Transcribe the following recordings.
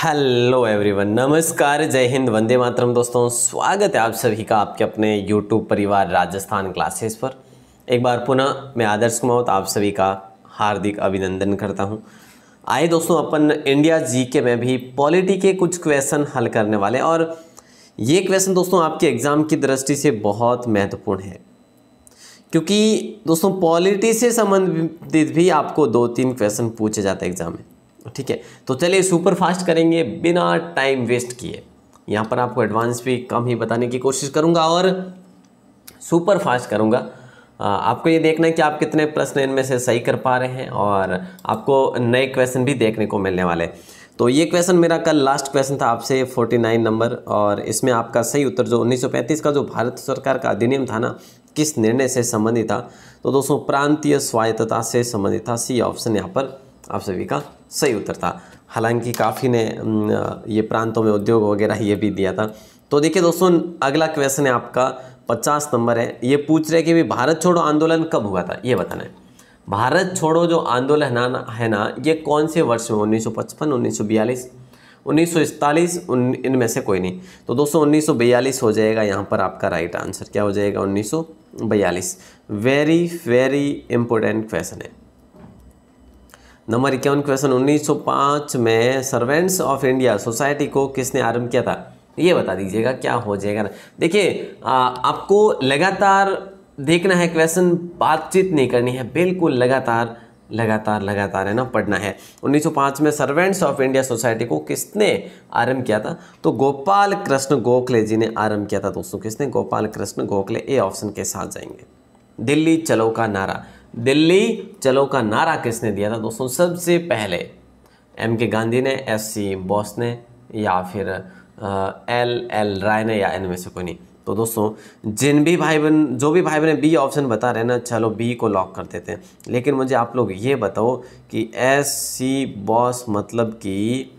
hello everyone नमस्कार जय हिंद वंदे मातरम दोस्तों स्वागत है आप सभी का आपके अपने यूट्यूब परिवार राजस्थान क्लासेस पर एक बार पुनः मैं आदर्श कुमार तो आप सभी का हार्दिक अभिनंदन करता हूं आए दोस्तों अपन इंडिया जी के में भी पॉलिटी के कुछ क्वेश्चन हल करने वाले और ये क्वेश्चन दोस्तों आपके एग्ज़ाम की दृष्टि से बहुत महत्वपूर्ण है क्योंकि दोस्तों पॉलिटी से संबंधित भी आपको दो तीन क्वेश्चन पूछे जाते हैं एग्ज़ाम में ठीक है तो चलिए सुपर फास्ट करेंगे बिना टाइम वेस्ट किए यहाँ पर आपको एडवांस भी कम ही बताने की कोशिश करूँगा और सुपर फास्ट करूँगा आपको ये देखना है कि आप कितने प्रश्न इनमें से सही कर पा रहे हैं और आपको नए क्वेश्चन भी देखने को मिलने वाले तो ये क्वेश्चन मेरा कल लास्ट क्वेश्चन था आपसे 49 नंबर और इसमें आपका सही उत्तर जो 1935 का जो भारत सरकार का अधिनियम था ना किस निर्णय से संबंधित था तो दोस्तों प्रांतीय स्वायत्तता से संबंधित था सी ऑप्शन यहाँ पर आप सभी का सही उत्तर था हालांकि काफ़ी ने ये प्रांतों में उद्योग वगैरह ये भी दिया था तो देखिए दोस्तों अगला क्वेश्चन है आपका पचास नंबर है ये पूछ रहे कि भी भारत छोड़ो आंदोलन कब हुआ था ये बताना है भारत छोड़ो जो आंदोलन है ना ये कौन से वर्ष में उन्नीस सौ 1941 इनमें से कोई नहीं तो दोस्तों 1942 हो जाएगा यहाँ पर आपका राइट आंसर क्या हो जाएगा 1942 वेरी वेरी इंपॉर्टेंट क्वेश्चन है नंबर इक्यावन क्वेश्चन 1905 में सर्वेंट्स ऑफ इंडिया सोसाइटी को किसने आरंभ किया था ये बता दीजिएगा क्या हो जाएगा ना देखिए आपको लगातार देखना है क्वेश्चन बातचीत नहीं करनी है बिल्कुल लगातार लगातार लगातार है ना पढ़ना है 1905 में सर्वेंट्स ऑफ इंडिया सोसाइटी को किसने आरंभ किया था तो गोपाल कृष्ण गोखले जी ने आरंभ किया था दोस्तों किसने गोपाल कृष्ण गोखले ए ऑप्शन के साथ जाएंगे दिल्ली चलो का नारा दिल्ली चलो का नारा किसने दिया था दोस्तों सबसे पहले एम के गांधी ने एस सी बॉस ने या फिर एल एल राय ने या इनमें से कोई नहीं तो दोस्तों जिन भी भाई बहन जो भी भाई बहन बी ऑप्शन बता रहे हैं ना चलो बी को लॉक कर देते हैं लेकिन मुझे आप लोग ये बताओ कि एस सी बॉस मतलब कि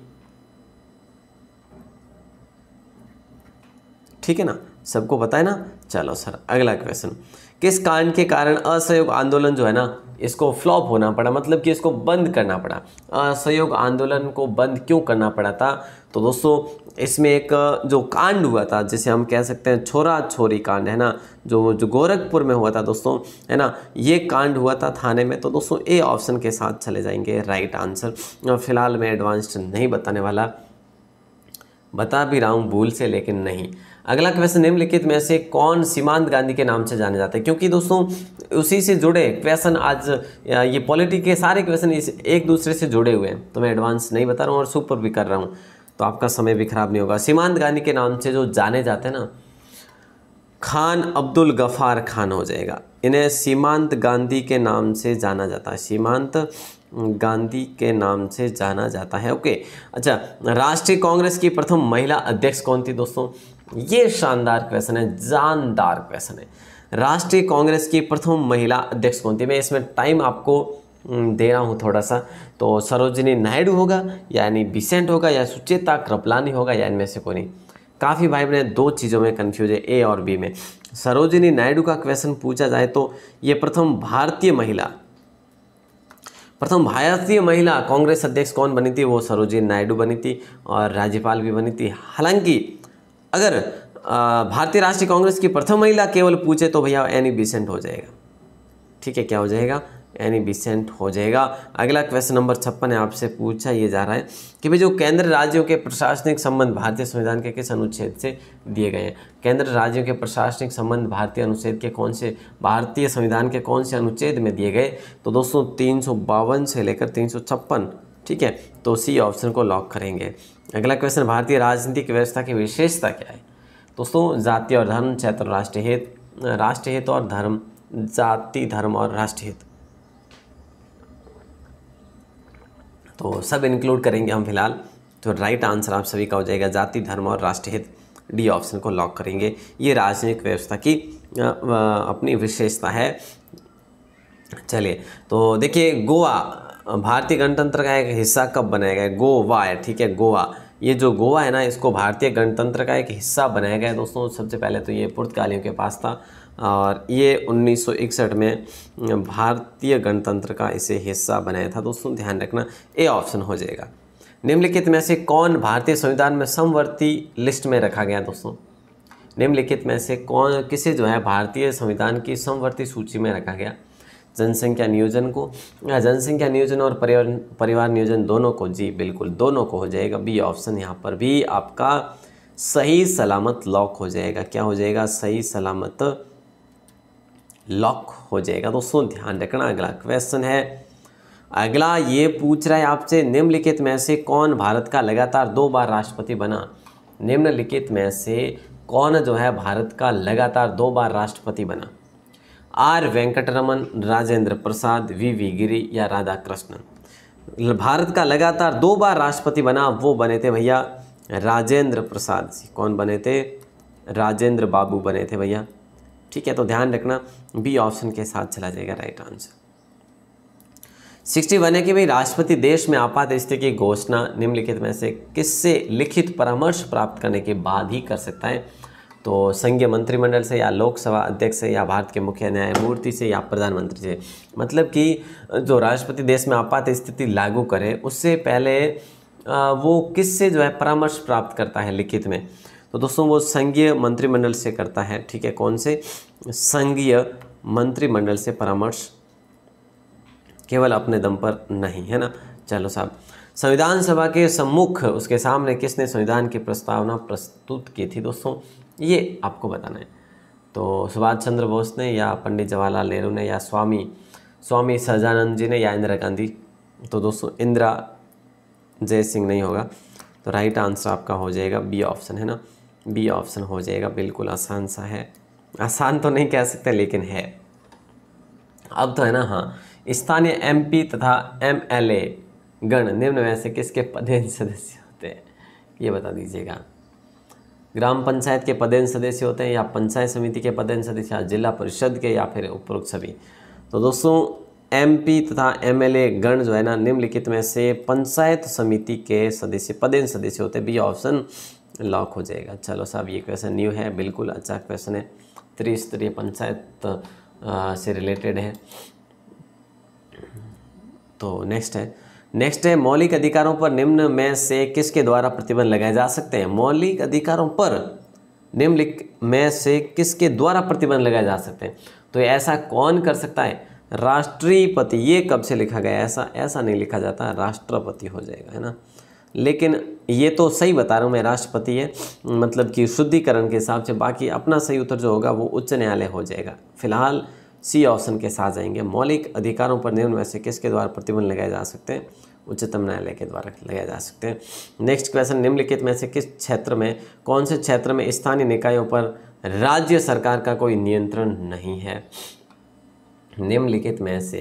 ठीक है ना सबको बताए ना चलो सर अगला क्वेश्चन किस कारण के कारण असहयोग आंदोलन जो है ना इसको फ्लॉप होना पड़ा मतलब कि इसको बंद करना पड़ा असहयोग आंदोलन को बंद क्यों करना पड़ा था तो दोस्तों इसमें एक जो कांड हुआ था जिसे हम कह सकते हैं छोरा छोरी कांड है ना जो जो गोरखपुर में हुआ था दोस्तों है ना ये कांड हुआ था थाने में तो दोस्तों ए ऑप्शन के साथ चले जाएंगे राइट आंसर फिलहाल मैं एडवांस्ड नहीं बताने वाला बता भी रहा हूँ भूल से लेकिन नहीं अगला क्वेश्चन निम्नलिखित में से कौन सीमांत गांधी के नाम से जाने जाते हैं क्योंकि दोस्तों उसी से जुड़े क्वेश्चन आज ये पॉलिटिक के सारे क्वेश्चन इस एक दूसरे से जुड़े हुए हैं तो मैं एडवांस नहीं बता रहा हूँ और सुपर भी कर रहा हूँ तो आपका समय भी खराब नहीं होगा सीमांत गांधी के नाम से जो जाने जाते हैं ना खान अब्दुल गफ़ार खान हो जाएगा इन्हें सीमांत गांधी के नाम से जाना जाता है सीमांत गांधी के नाम से जाना जाता है ओके अच्छा राष्ट्रीय कांग्रेस की प्रथम महिला अध्यक्ष कौन थी दोस्तों ये शानदार क्वेश्चन है जानदार क्वेश्चन है राष्ट्रीय कांग्रेस की प्रथम महिला अध्यक्ष कौन थी मैं इसमें टाइम आपको दे रहा हूँ थोड़ा सा तो सरोजिनी नायडू होगा यानी बिसेंट होगा या सुचेता कृपलानी होगा या इनमें से कोई नहीं काफ़ी भाई बने दो चीज़ों में कन्फ्यूज है ए और बी में सरोजिनी नायडू का क्वेश्चन पूछा जाए तो ये प्रथम भारतीय महिला प्रथम भारतीय महिला कांग्रेस अध्यक्ष कौन बनी थी वो सरोजिनी नायडू बनी थी और राज्यपाल भी बनी थी हालांकि अगर भारतीय राष्ट्रीय कांग्रेस की प्रथम महिला केवल पूछे तो भैया एनी बिसेंट हो जाएगा ठीक है क्या हो जाएगा यानी बिसेंट हो जाएगा अगला क्वेश्चन नंबर छप्पन है आपसे पूछा ये जा रहा है कि भाई जो केंद्र राज्यों के प्रशासनिक संबंध भारतीय संविधान के किस अनुच्छेद से दिए गए हैं केंद्र राज्यों के प्रशासनिक संबंध भारतीय अनुच्छेद के कौन से भारतीय संविधान के कौन से अनुच्छेद में दिए गए तो दोस्तों तीन से लेकर तीन ठीक है तो सी ऑप्शन को लॉक करेंगे अगला क्वेश्चन भारतीय राजनीतिक व्यवस्था की विशेषता क्या है दोस्तों जाति और धर्म क्षेत्र राष्ट्रहित राष्ट्रहित और धर्म जाति धर्म और राष्ट्रहित तो सब इंक्लूड करेंगे हम फिलहाल तो राइट आंसर आप सभी का हो जाएगा जाति धर्म और राष्ट्रहित डी ऑप्शन को लॉक करेंगे ये राजनीतिक व्यवस्था की अपनी विशेषता है चलिए तो देखिए गोवा भारतीय गणतंत्र का एक हिस्सा कब बनाया गया गोवा है ठीक है गोवा ये जो गोवा है ना इसको भारतीय गणतंत्र का एक हिस्सा बनाया गया दोस्तों सबसे पहले तो ये पुर्तगालियों के पास था और ये 1961 में भारतीय गणतंत्र का इसे हिस्सा बनाया था दोस्तों ध्यान रखना ए ऑप्शन हो जाएगा निम्नलिखित में से कौन भारतीय संविधान में समवर्ती लिस्ट में रखा गया दोस्तों निम्नलिखित में से कौन किसे जो है भारतीय संविधान की समवर्ती सूची में रखा गया जनसंख्या नियोजन को जनसंख्या नियोजन और परिवार परिवार नियोजन दोनों को जी बिल्कुल दोनों को हो जाएगा बी ऑप्शन यहाँ पर भी आपका सही सलामत लॉक हो जाएगा क्या हो जाएगा सही सलामत लॉक हो जाएगा दोस्तों ध्यान रखना अगला क्वेश्चन है अगला ये पूछ रहा है आपसे निम्नलिखित में से कौन भारत का लगातार दो बार राष्ट्रपति बना निम्नलिखित में से कौन जो है भारत का लगातार दो बार राष्ट्रपति बना R Venkataraman Rajendra Prasad V V Giri या राधा कृष्णन भारत का लगातार दो बार राष्ट्रपति बना वो बने थे भैया राजेंद्र प्रसाद जी कौन बने थे राजेंद्र बाबू बने थे भैया ठीक है तो ध्यान रखना बी ऑप्शन के साथ चला जाएगा राइट आंसर सिक्सटी वन है कि भाई राष्ट्रपति देश में आपात स्थिति की घोषणा निम्नलिखित में से किससे लिखित परामर्श प्राप्त करने के बाद ही कर सकता है तो संघीय मंत्रिमंडल से या लोकसभा अध्यक्ष से या भारत के मुख्य न्यायमूर्ति से या प्रधानमंत्री से मतलब कि जो राष्ट्रपति देश में आपात स्थिति लागू करे उससे पहले वो किससे जो है परामर्श प्राप्त करता है लिखित में तो दोस्तों वो संघीय मंत्रिमंडल से करता है ठीक है कौन से संघीय मंत्रिमंडल से परामर्श केवल अपने दम पर नहीं है ना चलो साहब संविधान सभा के सम्मुख उसके सामने किसने संविधान की प्रस्तावना प्रस्तुत की थी दोस्तों ये आपको बताना है तो सुभाष चंद्र बोस ने या पंडित जवाहरलाल नेहरू ने या स्वामी स्वामी सहजानंद जी ने या इंदिरा गांधी तो दोस्तों इंदिरा जय सिंह नहीं होगा तो राइट आंसर आपका हो जाएगा बी ऑप्शन है ना बी ऑप्शन हो जाएगा बिल्कुल आसान सा है आसान तो नहीं कह सकते लेकिन है अब तो है ना हाँ स्थानीय एमपी तथा एमएलए गण निम्न में से किसके पदेन सदस्य होते हैं ये बता दीजिएगा ग्राम पंचायत के पदेन सदस्य होते हैं या पंचायत समिति के पदेन सदस्य या जिला परिषद के या फिर उपरोक्त सभी तो दोस्तों एमपी तथा एमएलए गण जो है ना निम्नलिखित में से पंचायत समिति के सदस्य पदेन सदस्य होते भी ऑप्शन लॉक हो जाएगा चलो साहब ये क्वेश्चन न्यू है बिल्कुल अच्छा क्वेश्चन है त्रिस्तरीय पंचायत से रिलेटेड है तो नेक्स्ट है नेक्स्ट है मौलिक अधिकारों पर निम्न में से किसके द्वारा प्रतिबंध लगाए जा सकते हैं मौलिक अधिकारों पर निम्नलिखित में से किसके द्वारा प्रतिबंध लगाए जा सकते हैं तो ऐसा कौन कर सकता है राष्ट्रपति ये कब से लिखा गया ऐसा ऐसा नहीं लिखा जाता राष्ट्रपति हो जाएगा है ना लेकिन ये तो सही बता रहा हूँ मैं राष्ट्रपति है मतलब कि शुद्धिकरण के हिसाब से बाकी अपना सही उत्तर जो होगा वो उच्च न्यायालय हो जाएगा फिलहाल सी ऑप्शन के साथ जाएंगे मौलिक अधिकारों पर निम्न में से किसके द्वारा प्रतिबंध लगाए जा सकते हैं उच्चतम न्यायालय के द्वारा लगाए जा सकते हैं नेक्स्ट क्वेश्चन निम्नलिखित में से किस क्षेत्र में कौन से क्षेत्र में स्थानीय निकायों पर राज्य सरकार का कोई नियंत्रण नहीं है निम्नलिखित में से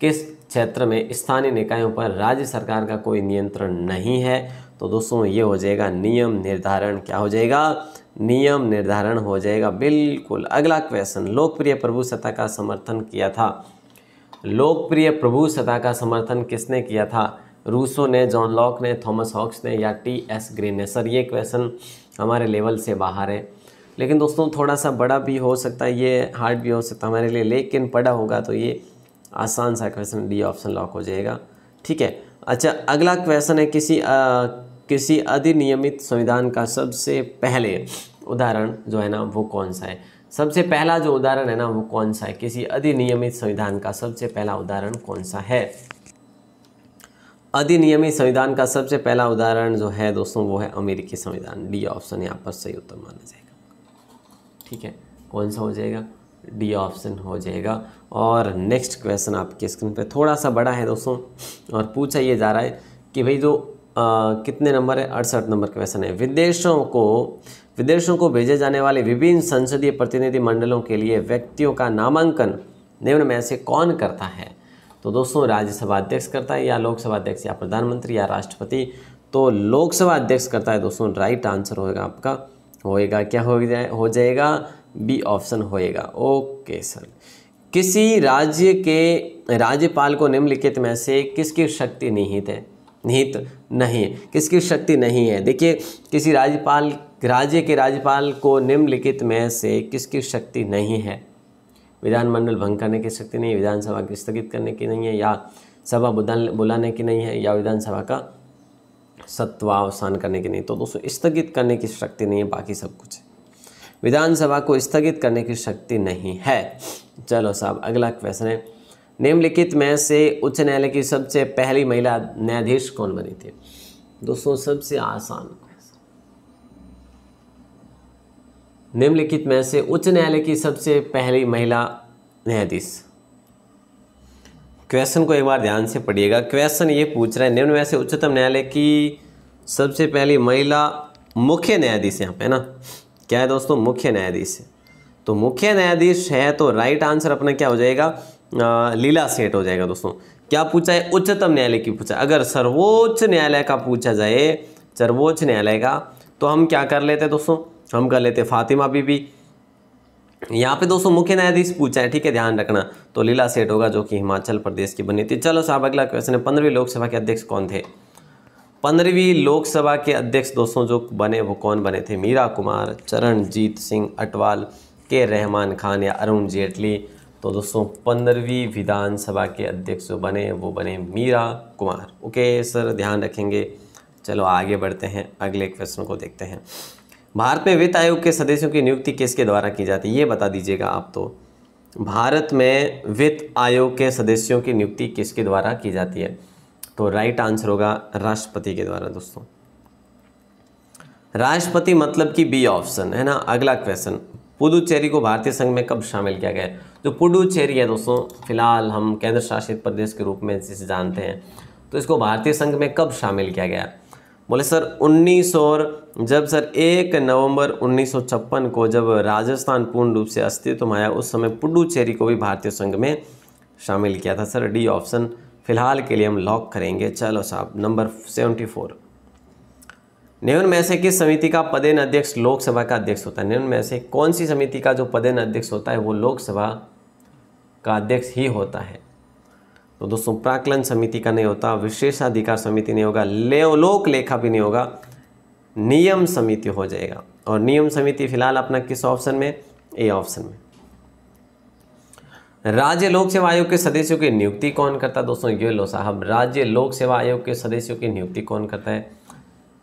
किस क्षेत्र में स्थानीय निकायों पर राज्य सरकार का कोई नियंत्रण नहीं है तो दोस्तों ये हो जाएगा नियम निर्धारण क्या हो जाएगा नियम निर्धारण हो जाएगा बिल्कुल अगला क्वेश्चन लोकप्रिय प्रभु सत्ता का समर्थन किया था लोकप्रिय प्रभु सत्ता का समर्थन किसने किया था रूसो ने जॉन लॉक ने थॉमस हॉक्स ने या टी एस ने सर ये क्वेश्चन हमारे लेवल से बाहर है लेकिन दोस्तों थोड़ा सा बड़ा भी हो सकता है ये हार्ड भी हो सकता है हमारे लिए लेकिन बड़ा होगा तो ये आसान सा क्वेश्चन डी ऑप्शन लॉक हो जाएगा ठीक है अच्छा अगला क्वेश्चन है किसी आ, किसी अधिनियमित संविधान का सबसे पहले उदाहरण जो है ना वो कौन सा है सबसे पहला जो उदाहरण है ना वो कौन सा है किसी अधिनियमित संविधान का सबसे पहला उदाहरण कौन सा है अधिनियमित संविधान का सबसे पहला उदाहरण जो है दोस्तों वो है अमेरिकी संविधान डी ऑप्शन यहाँ पर सही उत्तर माना जाएगा ठीक है कौन सा हो जाएगा डी ऑप्शन हो जाएगा और नेक्स्ट क्वेश्चन आपके स्क्रीन पे थोड़ा सा बड़ा है दोस्तों और पूछा ये जा रहा है कि भाई जो आ, कितने नंबर है अड़सठ नंबर क्वेश्चन है विदेशों को विदेशों को भेजे जाने वाले विभिन्न संसदीय प्रतिनिधि मंडलों के लिए व्यक्तियों का नामांकन निम्न में से कौन करता है तो दोस्तों राज्यसभा अध्यक्ष करता है या लोकसभा अध्यक्ष या प्रधानमंत्री या राष्ट्रपति तो लोकसभा अध्यक्ष करता है दोस्तों राइट आंसर होगा आपका होएगा क्या हो जाए हो जाएगा बी ऑप्शन होएगा ओके सर किसी राज्य के राज्यपाल को निम्नलिखित में से किसकी शक्ति निहित है निहित नहीं है किसकी शक्ति नहीं है देखिए किसी राज्यपाल राज्य के राज्यपाल को निम्नलिखित में से किसकी शक्ति नहीं है विधानमंडल भंग करने की शक्ति नहीं विधानसभा की स्थगित करने की नहीं है या सभा बुलाने की नहीं है या विधानसभा का सत्वावसान करने की नहीं तो दोस्तों स्थगित करने की शक्ति नहीं है बाकी सब कुछ विधानसभा को स्थगित करने की शक्ति नहीं है चलो साहब अगला क्वेश्चन है निम्नलिखित में से उच्च न्यायालय की सबसे पहली महिला न्यायाधीश कौन बनी थी दोस्तों सबसे आसान निम्नलिखित में से उच्च न्यायालय की सबसे पहली महिला न्यायाधीश क्वेश्चन को एक बार ध्यान से पढ़िएगा क्वेश्चन ये पूछ रहा है निम्न में से उच्चतम न्यायालय की सबसे पहली महिला मुख्य न्यायाधीश यहाँ पे है ना क्या है दोस्तों मुख्य न्यायाधीश तो मुख्य न्यायाधीश है तो राइट आंसर अपना क्या हो जाएगा आ, लीला सेठ हो जाएगा दोस्तों क्या पूछा है उच्चतम न्यायालय की पूछा अगर सर्वोच्च न्यायालय का पूछा जाए सर्वोच्च न्यायालय का तो हम क्या कर लेते दोस्तों हम कर लेते फातिमा बीबी यहाँ पे दोस्तों मुख्य न्यायाधीश पूछा है ठीक है ध्यान रखना तो लीला सेठ होगा जो कि हिमाचल प्रदेश की बनी थी चलो साहब अगला क्वेश्चन है पंद्रहवीं लोकसभा के अध्यक्ष कौन थे पंद्रहवीं लोकसभा के अध्यक्ष दोस्तों जो बने वो कौन बने थे मीरा कुमार चरणजीत सिंह अटवाल के रहमान खान या अरुण जेटली तो दोस्तों पंद्रहवीं विधानसभा के अध्यक्ष जो बने वो बने मीरा कुमार ओके सर ध्यान रखेंगे चलो आगे बढ़ते हैं अगले क्वेश्चन को देखते हैं भारत में वित्त आयोग के सदस्यों की नियुक्ति किसके द्वारा की जाती है ये बता दीजिएगा आप तो भारत में वित्त आयोग के सदस्यों की नियुक्ति किसके द्वारा की जाती है तो राइट आंसर होगा राष्ट्रपति के द्वारा दोस्तों राष्ट्रपति मतलब कि बी ऑप्शन है ना अगला क्वेश्चन पुडुचेरी को भारतीय संघ में कब शामिल किया गया है जो पुडुचेरी है दोस्तों फिलहाल हम केंद्र शासित प्रदेश के रूप में जिसे जानते हैं तो इसको भारतीय संघ में कब शामिल किया गया बोले सर उन्नीस और जब सर एक नवंबर उन्नीस को जब राजस्थान पूर्ण रूप से अस्तित्व में आया उस समय पुडुचेरी को भी भारतीय संघ में शामिल किया था सर डी ऑप्शन फिलहाल के लिए हम लॉक करेंगे चलो साहब नंबर सेवेंटी फोर नेहुन में से किस समिति का पदेन अध्यक्ष लोकसभा का अध्यक्ष होता है नेहन में से कौन सी समिति का जो पदेन अध्यक्ष होता है वो लोकसभा का अध्यक्ष ही होता है तो दोस्तों प्राकलन समिति का नहीं होता विशेषाधिकार समिति नहीं होगा लोक लेखा भी नहीं होगा नियम समिति हो जाएगा और नियम समिति फिलहाल अपना किस ऑप्शन में ए ऑप्शन में राज्य लोक सेवा आयोग के सदस्यों की नियुक्ति कौन करता है दोस्तों ये लो साहब राज्य लोक सेवा आयोग के सदस्यों की नियुक्ति कौन करता है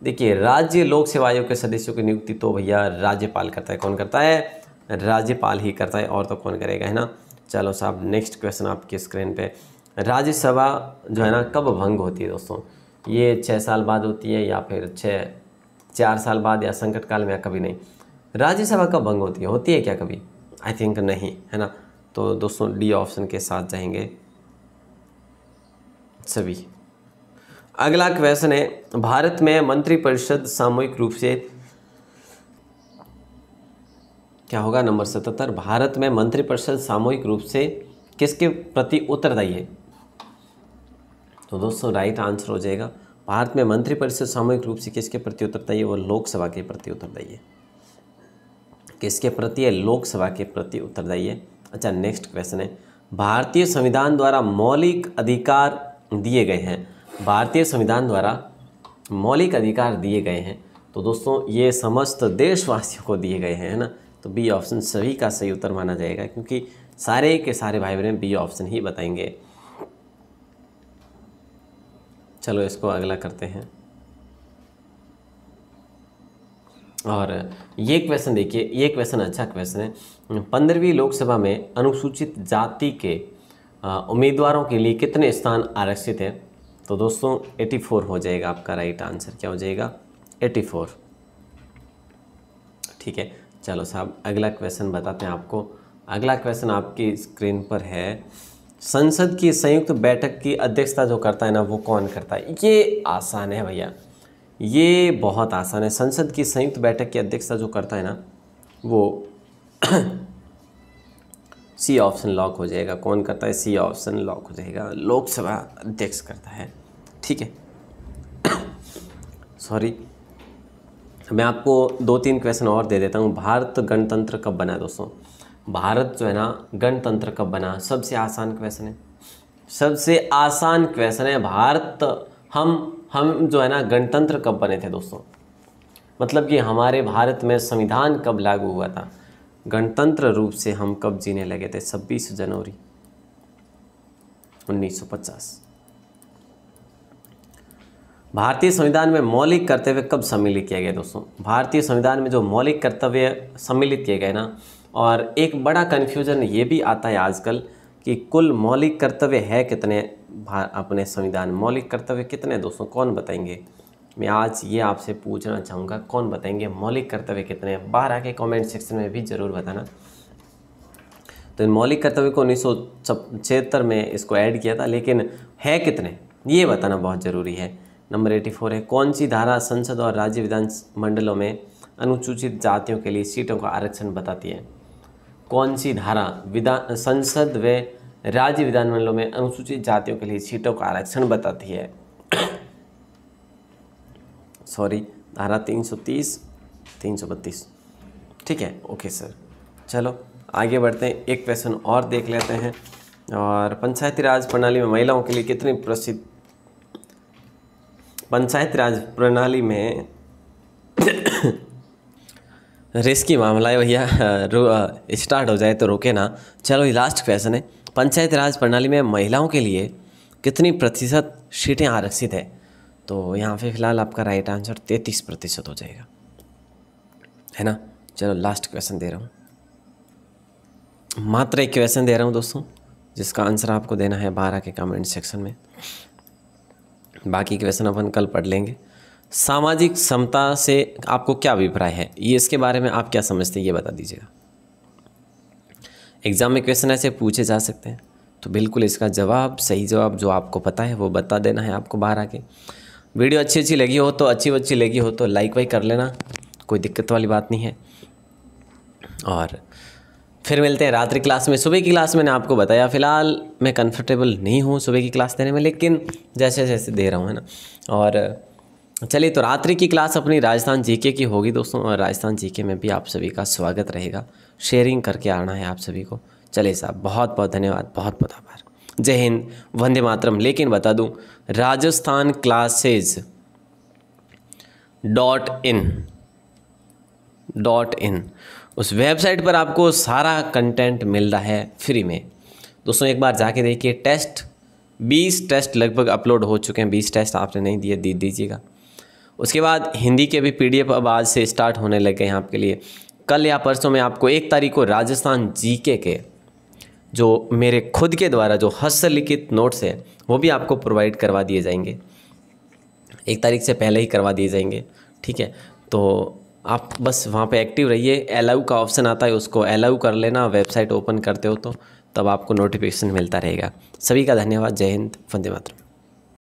देखिए राज्य लोक सेवा आयोग के सदस्यों की नियुक्ति तो भैया राज्यपाल करता है कौन करता है राज्यपाल ही करता है और तो कौन करेगा है ना चलो साहब नेक्स्ट क्वेश्चन आपकी स्क्रीन पे राज्यसभा जो है ना कब भंग होती है दोस्तों ये छः साल बाद होती है या फिर छः चार साल बाद या संकट काल में या कभी नहीं राज्यसभा कब भंग होती है होती है क्या कभी आई थिंक नहीं है ना तो दोस्तों डी ऑप्शन के साथ जाएंगे सभी अगला क्वेश्चन है भारत में मंत्रिपरिषद सामूहिक रूप से क्या होगा नंबर सतहत्तर भारत में मंत्रिपरिषद सामूहिक रूप से किसके प्रति उत्तरदायी है तो दोस्तों राइट आंसर हो जाएगा भारत में मंत्रिपरिषद सामूहिक रूप से किसके प्रति उत्तरदायी है वो लोकसभा के प्रति उत्तरदायी है किसके प्रति है लोकसभा के प्रति उत्तरदायी है अच्छा नेक्स्ट क्वेश्चन है भारतीय संविधान द्वारा मौलिक अधिकार दिए गए हैं भारतीय संविधान द्वारा मौलिक अधिकार दिए गए हैं तो दोस्तों ये समस्त देशवासियों को दिए गए हैं है ना तो बी ऑप्शन सभी का सही उत्तर माना जाएगा क्योंकि सारे के सारे भाई बहन बी ऑप्शन ही बताएंगे चलो इसको अगला करते हैं और ये क्वेश्चन देखिए ये क्वेश्चन अच्छा क्वेश्चन है पंद्रहवीं लोकसभा में अनुसूचित जाति के उम्मीदवारों के लिए कितने स्थान आरक्षित हैं तो दोस्तों 84 हो जाएगा आपका राइट आंसर क्या हो जाएगा 84 ठीक है चलो साहब अगला क्वेश्चन बताते हैं आपको अगला क्वेश्चन आपकी स्क्रीन पर है संसद की संयुक्त बैठक की अध्यक्षता जो करता है ना वो कौन करता है ये आसान है भैया ये बहुत आसान है संसद की संयुक्त बैठक की अध्यक्षता जो करता है ना वो सी ऑप्शन लॉक हो जाएगा कौन करता है सी ऑप्शन लॉक हो जाएगा लोकसभा अध्यक्ष करता है ठीक है सॉरी मैं आपको दो तीन क्वेश्चन और दे देता हूँ भारत गणतंत्र कब बना दोस्तों भारत जो है ना गणतंत्र कब बना सबसे आसान क्वेश्चन है सबसे आसान क्वेश्चन है भारत हम हम जो है ना गणतंत्र कब बने थे दोस्तों मतलब कि हमारे भारत में संविधान कब लागू हुआ था गणतंत्र रूप से हम कब जीने लगे थे 26 जनवरी 1950 भारतीय संविधान में मौलिक कर्तव्य कब सम्मिलित किया गया दोस्तों भारतीय संविधान में जो मौलिक कर्तव्य सम्मिलित किए गए ना और एक बड़ा कन्फ्यूज़न ये भी आता है आजकल कि कुल मौलिक कर्तव्य है कितने अपने संविधान मौलिक कर्तव्य कितने दोस्तों कौन बताएंगे मैं आज ये आपसे पूछना चाहूँगा कौन बताएंगे मौलिक कर्तव्य कितने बाहर आके कमेंट सेक्शन में भी ज़रूर बताना तो इन मौलिक कर्तव्य को उन्नीस में इसको ऐड किया था लेकिन है कितने ये बताना बहुत ज़रूरी है नंबर एटी फोर है कौन सी धारा संसद और राज्य विधान मंडलों में अनुसूचित जातियों के लिए सीटों का आरक्षण बताती है कौन सी धारा विधान संसद व राज्य विधानमंडलों में अनुसूचित जातियों के लिए सीटों का आरक्षण बताती है सॉरी धारा 330 332 ठीक है ओके सर चलो आगे बढ़ते हैं एक क्वेश्चन और देख लेते हैं और पंचायती राज प्रणाली में महिलाओं के लिए कितनी प्रसिद्ध पंचायती राज प्रणाली में रिस्की मामला है भैया स्टार्ट हो जाए तो रोके ना चलो ये लास्ट क्वेश्चन है पंचायत राज प्रणाली में महिलाओं के लिए कितनी प्रतिशत सीटें आरक्षित है तो यहाँ पे फिलहाल आपका राइट आंसर तैंतीस प्रतिशत हो जाएगा है ना चलो लास्ट क्वेश्चन दे रहा हूँ मात्र एक क्वेश्चन दे रहा हूँ दोस्तों जिसका आंसर आपको देना है बारह के कमेंट सेक्शन में बाकी क्वेश्चन अपन कल पढ़ लेंगे सामाजिक समता से आपको क्या अभिप्राय है ये इसके बारे में आप क्या समझते हैं ये बता दीजिएगा एग्ज़ाम में क्वेश्चन ऐसे पूछे जा सकते हैं तो बिल्कुल इसका जवाब सही जवाब जो आपको पता है वो बता देना है आपको बाहर आके वीडियो अच्छी अच्छी लगी हो तो अच्छी अच्छी लगी हो तो लाइक वाइक कर लेना कोई दिक्कत वाली बात नहीं है और फिर मिलते हैं रात्रि क्लास में सुबह की क्लास मैंने आपको बताया फ़िलहाल मैं कंफर्टेबल नहीं हूँ सुबह की क्लास देने में लेकिन जैसे जैसे दे रहा हूँ है ना और चलिए तो रात्रि की क्लास अपनी राजस्थान जीके की होगी दोस्तों और राजस्थान जीके में भी आप सभी का स्वागत रहेगा शेयरिंग करके आना है आप सभी को चलिए साहब बहुत बहुत धन्यवाद बहुत बहुत आभार जय हिंद वंदे मातरम लेकिन बता दूं Rajasthan classes dot in dot in उस वेबसाइट पर आपको सारा कंटेंट मिल रहा है फ्री में दोस्तों एक बार जाके देखिए टेस्ट बीस टेस्ट लगभग अपलोड हो चुके हैं बीस टेस्ट आपने नहीं दिए दे दीजिएगा उसके बाद हिंदी के भी पीडीएफ अब आज से स्टार्ट होने लगे हैं आपके लिए कल या परसों में आपको एक तारीख को राजस्थान जीके के जो मेरे खुद के द्वारा जो हस्तलिखित नोट्स हैं वो भी आपको प्रोवाइड करवा दिए जाएंगे एक तारीख से पहले ही करवा दिए जाएंगे ठीक है तो आप बस वहाँ पे एक्टिव रहिए एलाउ का ऑप्शन आता है उसको एलाउ कर लेना वेबसाइट ओपन करते हो तो तब आपको नोटिफिकेशन मिलता रहेगा सभी का धन्यवाद जय हिंद वंदे मातरम